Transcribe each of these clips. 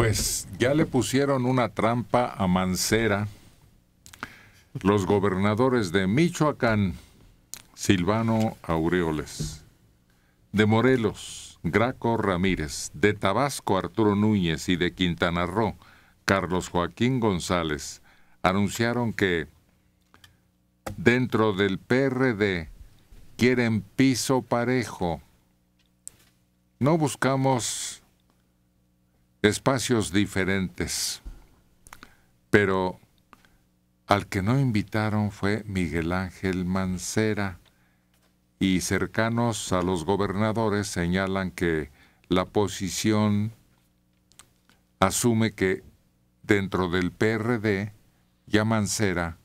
Pues ya le pusieron una trampa a Mancera los gobernadores de Michoacán, Silvano Aureoles, de Morelos, Graco Ramírez, de Tabasco, Arturo Núñez y de Quintana Roo, Carlos Joaquín González, anunciaron que dentro del PRD quieren piso parejo. No buscamos espacios diferentes, pero al que no invitaron fue Miguel Ángel Mancera y cercanos a los gobernadores señalan que la posición asume que dentro del PRD ya Mancera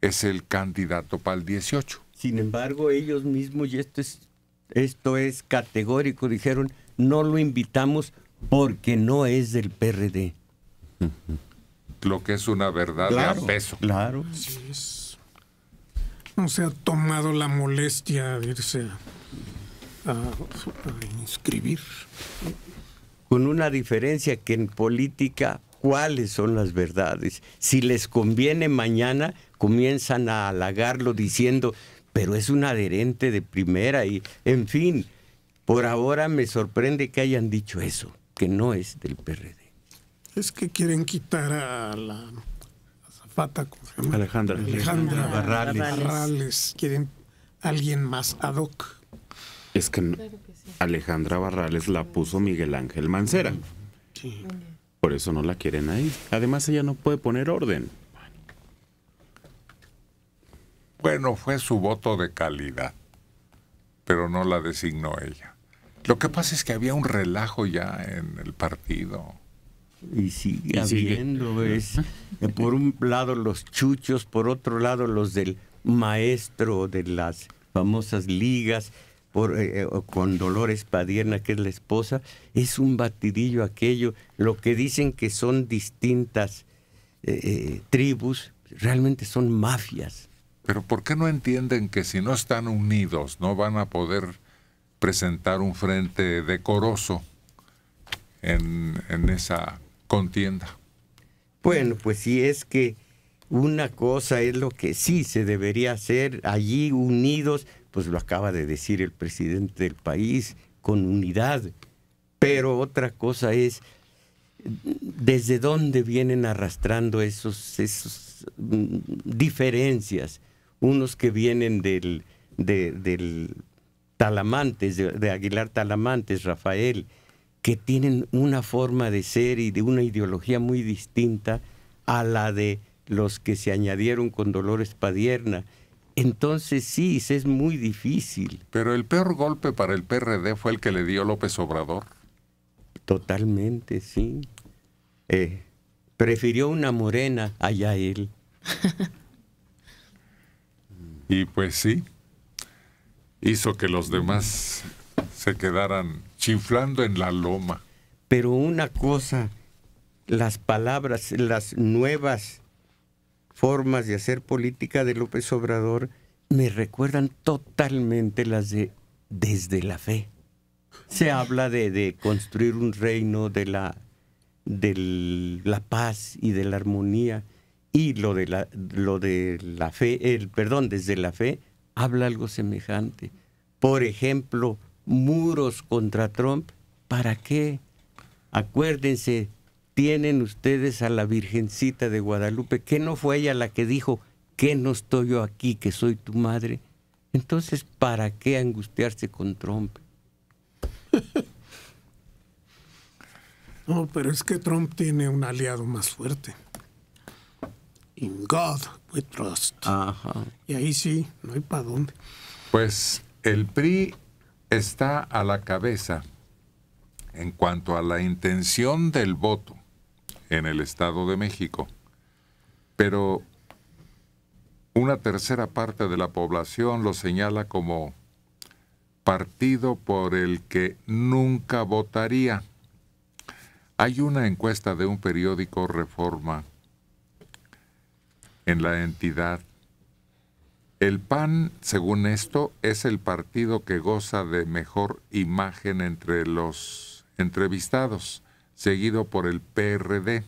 es el candidato para el 18. Sin embargo, ellos mismos, y esto es, esto es categórico, dijeron, no lo invitamos porque no es del PRD. Lo que es una verdad de Claro. Así No se ha tomado la molestia de irse a, a inscribir. Con una diferencia que en política cuáles son las verdades. Si les conviene mañana, comienzan a halagarlo diciendo, pero es un adherente de primera y, en fin, por ahora me sorprende que hayan dicho eso que no es del PRD. Es que quieren quitar a la Zapata, Alejandra. Alejandra Barrales. Barrales. Quieren alguien más ad hoc. Es que Alejandra Barrales la puso Miguel Ángel Mancera. Por eso no la quieren ahí. Además, ella no puede poner orden. Bueno, fue su voto de calidad, pero no la designó ella. Lo que pasa es que había un relajo ya en el partido. Y sigue habiendo. Es, eh, por un lado los chuchos, por otro lado los del maestro de las famosas ligas, por, eh, eh, con Dolores Padierna, que es la esposa, es un batidillo aquello. Lo que dicen que son distintas tribus, realmente son mafias. Pero ¿por qué no entienden que si no están unidos no van a poder presentar un frente decoroso en, esa contienda. Bueno, pues si es que una cosa es lo que sí se debería hacer allí unidos, pues lo acaba de decir el presidente del país, con unidad. Pero otra cosa es desde dónde vienen arrastrando esos, esos mm, diferencias, unos que vienen del, del Talamantes, de, Aguilar Talamantes, Rafael, que tienen una forma de ser y de una ideología muy distinta a la de los que se añadieron con Dolores Padierna. Entonces sí, es muy difícil. Pero el peor golpe para el PRD fue el que le dio López Obrador. Totalmente, sí. Eh, prefirió una morena allá él. y pues sí, hizo que los demás se quedaran chiflando en la loma. Pero una cosa, las palabras, las nuevas formas de hacer política de López Obrador me recuerdan totalmente las de desde la fe. Se habla de, de construir un reino de la, de la paz y de la armonía y lo de la, lo de la fe, el, perdón, desde la fe habla algo semejante. Por ejemplo, muros contra Trump. ¿Para qué? Acuérdense, tienen ustedes a la Virgencita de Guadalupe, que no fue ella la que dijo, que no estoy yo aquí, que soy tu madre. Entonces, ¿para qué angustiarse con Trump? No, pero es que Trump tiene un aliado más fuerte. In God we trust. Y ahí sí, no hay para dónde. Pues el PRI está a la cabeza en cuanto a la intención del voto en el Estado de México, pero una tercera parte de la población lo señala como partido por el que nunca votaría. Hay una encuesta de un periódico Reforma en la entidad. El PAN, según esto, es el partido que goza de mejor imagen entre los entrevistados, seguido por el PRD.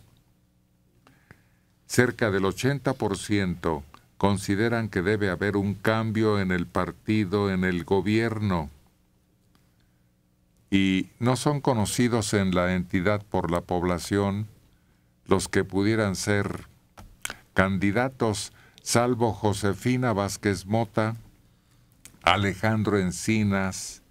Cerca del 80% consideran que debe haber un cambio en el partido, en el gobierno, y no son conocidos en la entidad por la población los que pudieran ser Candidatos, salvo Josefina Vázquez Mota, Alejandro Encinas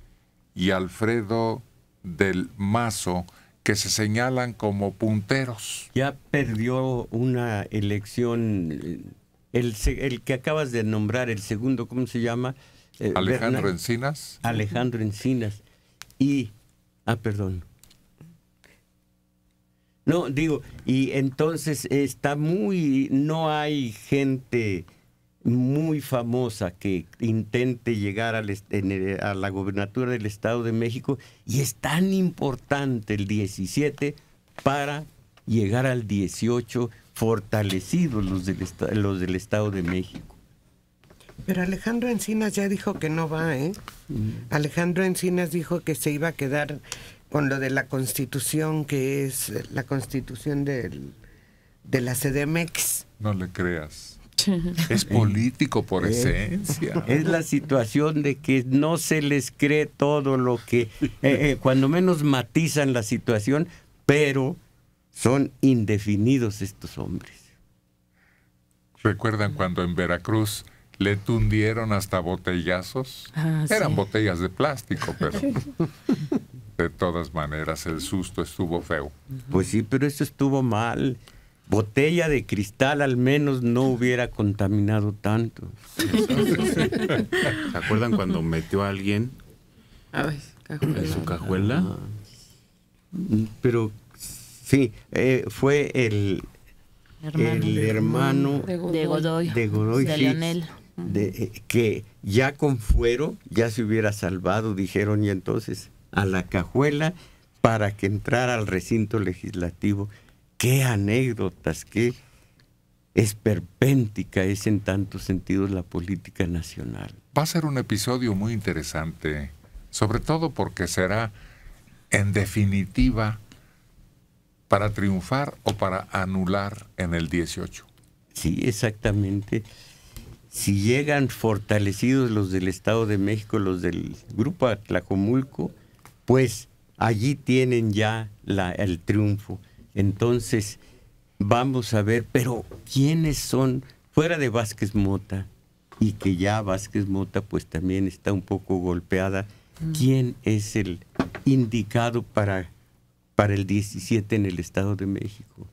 y Alfredo del Mazo, que se señalan como punteros. Ya perdió una elección el, que acabas de nombrar, el segundo, ¿cómo se llama? Eh, Alejandro Encinas. Alejandro Encinas. Y, ah, perdón. No, digo, y entonces está muy, no hay gente muy famosa que intente llegar a la gobernatura del Estado de México y es tan importante el 17 para llegar al 18 fortalecidos los del, los del Estado de México. Pero Alejandro Encinas ya dijo que no va, ¿eh? Mm. Alejandro Encinas dijo que se iba a quedar con lo de la constitución, que es la constitución de la CDMX. No le creas. Es político por eh. esencia. Es la situación de que no se les cree todo lo que, eh, eh, cuando menos matizan la situación, pero son indefinidos estos hombres. ¿Recuerdan cuando en Veracruz le tundieron hasta botellazos? Ah, Eran botellas de plástico, pero de todas maneras, el susto estuvo feo. Pues sí, pero eso estuvo mal. Botella de cristal al menos no hubiera contaminado tanto. ¿Se acuerdan cuando metió a alguien en su cajuela? Ah. pero sí, eh, fue el hermano, el hermano de Godoy, de, Godoy, De, eh, que ya con fuero ya se hubiera salvado, dijeron, y entonces a la cajuela para que entrara al recinto legislativo. Qué anécdotas, qué esperpéntica es en tantos sentidos la política nacional. Va a ser un episodio muy interesante, sobre todo porque será, en definitiva, para triunfar o para anular en el 18. Sí, exactamente. Si llegan fortalecidos los del Estado de México, los del Grupo Atlacomulco, pues allí tienen ya el triunfo. Entonces, vamos a ver, pero ¿quiénes son fuera de Vázquez Mota? Y que ya Vázquez Mota pues también está un poco golpeada. Mm. ¿Quién es el indicado para, para el 17 en el Estado de México?